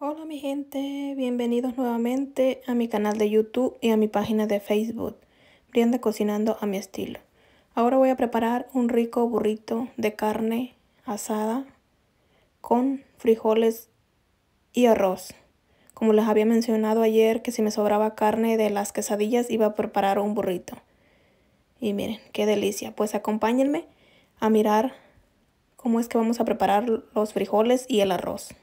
Hola mi gente, bienvenidos nuevamente a mi canal de YouTube y a mi página de Facebook, Brianda Cocinando a mi estilo. Ahora voy a preparar un rico burrito de carne asada con frijoles y arroz. Como les había mencionado ayer que si me sobraba carne de las quesadillas iba a preparar un burrito. Y miren, qué delicia. Pues acompáñenme a mirar cómo es que vamos a preparar los frijoles y el arroz.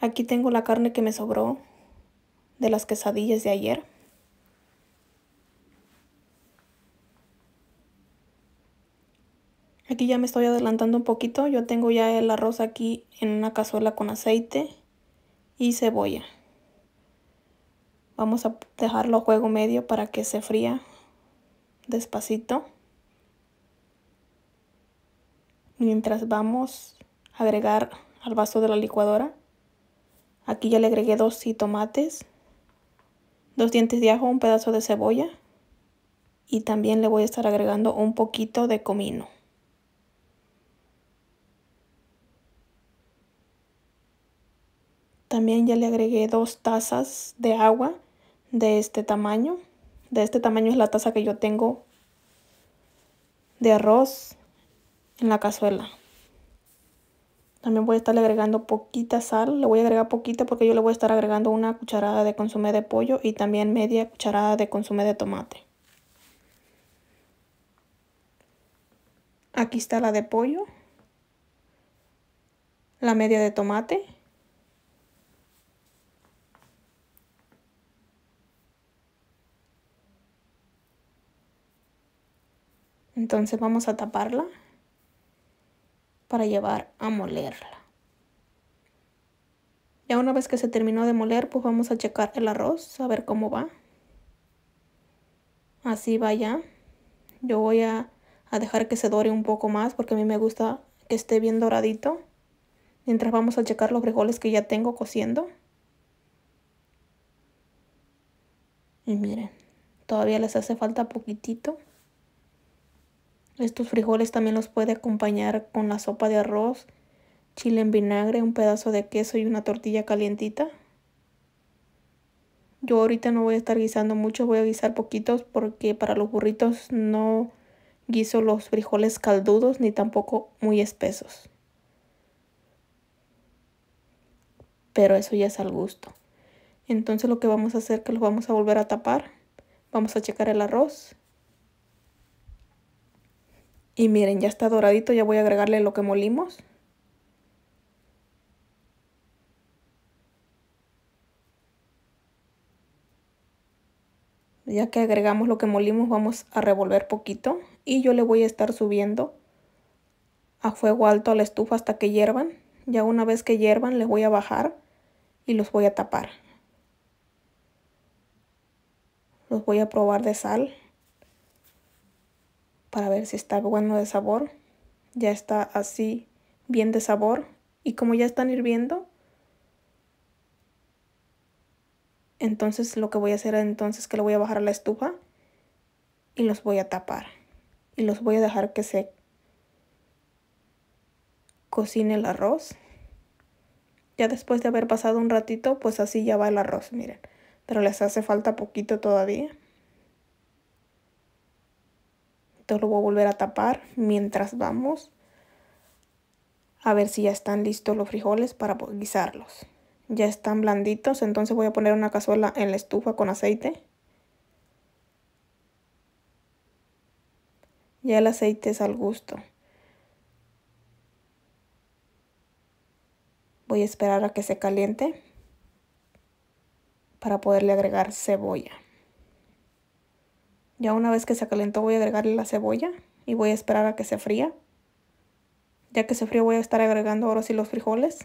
Aquí tengo la carne que me sobró de las quesadillas de ayer. Aquí ya me estoy adelantando un poquito. Yo tengo ya el arroz aquí en una cazuela con aceite y cebolla. Vamos a dejarlo a juego medio para que se fría despacito. Mientras vamos a agregar al vaso de la licuadora Aquí ya le agregué dos jitomates, dos dientes de ajo, un pedazo de cebolla y también le voy a estar agregando un poquito de comino. También ya le agregué dos tazas de agua de este tamaño. De este tamaño es la taza que yo tengo de arroz en la cazuela. También voy a estar agregando poquita sal. Le voy a agregar poquita porque yo le voy a estar agregando una cucharada de consomé de pollo y también media cucharada de consomé de tomate. Aquí está la de pollo. La media de tomate. Entonces vamos a taparla para llevar a molerla. Ya una vez que se terminó de moler, pues vamos a checar el arroz, a ver cómo va. Así vaya Yo voy a, a dejar que se dore un poco más porque a mí me gusta que esté bien doradito. Mientras vamos a checar los frijoles que ya tengo cociendo. Y miren, todavía les hace falta poquitito. Estos frijoles también los puede acompañar con la sopa de arroz, chile en vinagre, un pedazo de queso y una tortilla calientita. Yo ahorita no voy a estar guisando mucho, voy a guisar poquitos porque para los burritos no guiso los frijoles caldudos ni tampoco muy espesos. Pero eso ya es al gusto. Entonces lo que vamos a hacer es que los vamos a volver a tapar. Vamos a checar el arroz y miren, ya está doradito, ya voy a agregarle lo que molimos. Ya que agregamos lo que molimos, vamos a revolver poquito. Y yo le voy a estar subiendo a fuego alto a la estufa hasta que hiervan. Ya una vez que hiervan, les voy a bajar y los voy a tapar. Los voy a probar de sal para ver si está bueno de sabor. Ya está así bien de sabor y como ya están hirviendo, entonces lo que voy a hacer entonces que lo voy a bajar a la estufa y los voy a tapar y los voy a dejar que se cocine el arroz. Ya después de haber pasado un ratito, pues así ya va el arroz, miren. Pero les hace falta poquito todavía. Esto lo voy a volver a tapar mientras vamos a ver si ya están listos los frijoles para guisarlos. Ya están blanditos, entonces voy a poner una cazuela en la estufa con aceite. Ya el aceite es al gusto. Voy a esperar a que se caliente para poderle agregar cebolla. Ya una vez que se calentó voy a agregarle la cebolla y voy a esperar a que se fría. Ya que se fría voy a estar agregando ahora sí los frijoles.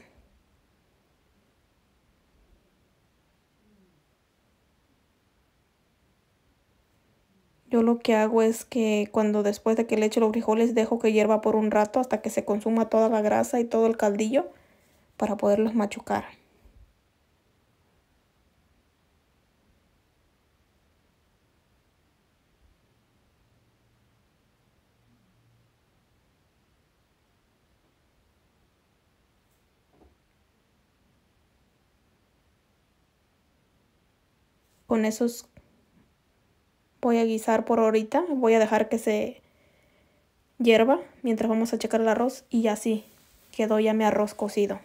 Yo lo que hago es que cuando después de que le echo los frijoles dejo que hierva por un rato hasta que se consuma toda la grasa y todo el caldillo para poderlos machucar. Con esos voy a guisar por ahorita. Voy a dejar que se hierva mientras vamos a checar el arroz y así quedó ya mi arroz cocido.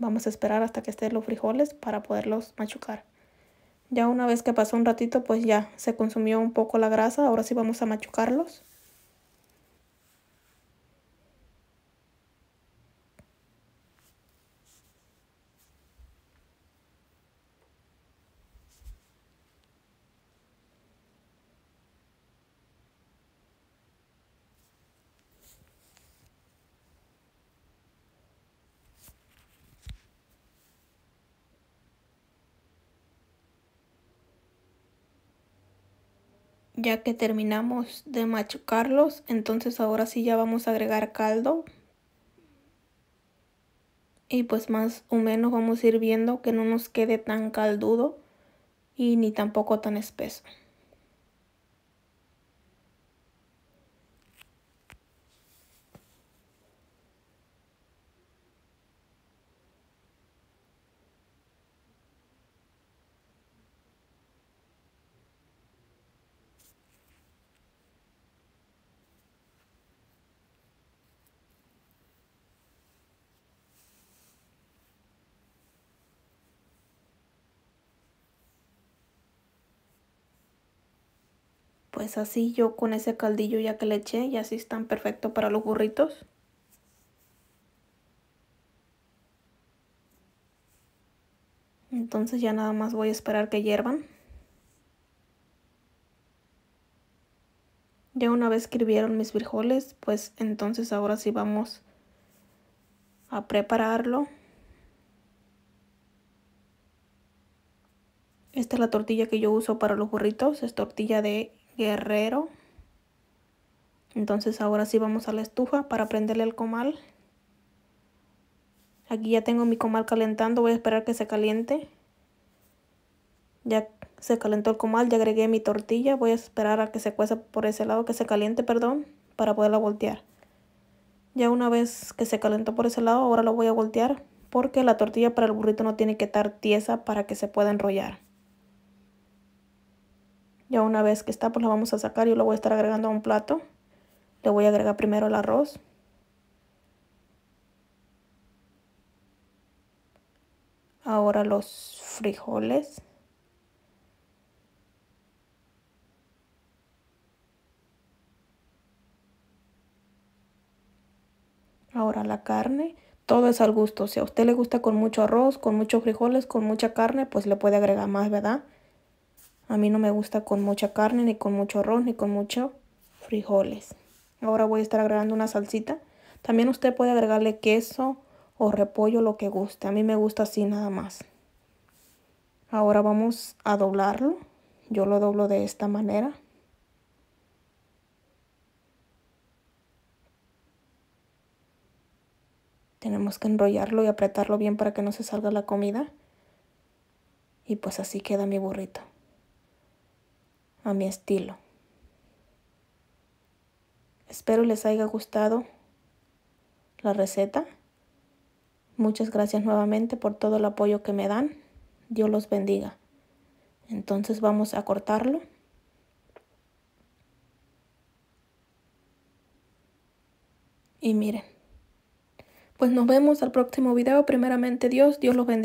Vamos a esperar hasta que estén los frijoles para poderlos machucar. Ya una vez que pasó un ratito, pues ya se consumió un poco la grasa. Ahora sí vamos a machucarlos. ya que terminamos de machucarlos entonces ahora sí ya vamos a agregar caldo y pues más o menos vamos a ir viendo que no nos quede tan caldudo y ni tampoco tan espeso pues así yo con ese caldillo ya que le eché y así están perfecto para los burritos. Entonces ya nada más voy a esperar que hiervan. Ya una vez que hirvieron mis frijoles, pues entonces ahora sí vamos a prepararlo. Esta es la tortilla que yo uso para los burritos, es tortilla de guerrero. Entonces ahora sí vamos a la estufa para prenderle el comal. Aquí ya tengo mi comal calentando, voy a esperar que se caliente. Ya se calentó el comal, ya agregué mi tortilla, voy a esperar a que se cueza por ese lado, que se caliente, perdón, para poderla voltear. Ya una vez que se calentó por ese lado, ahora lo voy a voltear porque la tortilla para el burrito no tiene que estar tiesa para que se pueda enrollar. Ya una vez que está, pues la vamos a sacar. Yo lo voy a estar agregando a un plato. Le voy a agregar primero el arroz. Ahora los frijoles. Ahora la carne. Todo es al gusto. Si a usted le gusta con mucho arroz, con muchos frijoles, con mucha carne, pues le puede agregar más, ¿verdad? A mí no me gusta con mucha carne, ni con mucho arroz, ni con mucho frijoles. Ahora voy a estar agregando una salsita. También usted puede agregarle queso o repollo, lo que guste. A mí me gusta así nada más. Ahora vamos a doblarlo. Yo lo doblo de esta manera. Tenemos que enrollarlo y apretarlo bien para que no se salga la comida. Y pues así queda mi burrito mi estilo. Espero les haya gustado la receta. Muchas gracias nuevamente por todo el apoyo que me dan. Dios los bendiga. Entonces vamos a cortarlo. Y miren. Pues nos vemos al próximo video. Primeramente Dios, Dios los bendiga.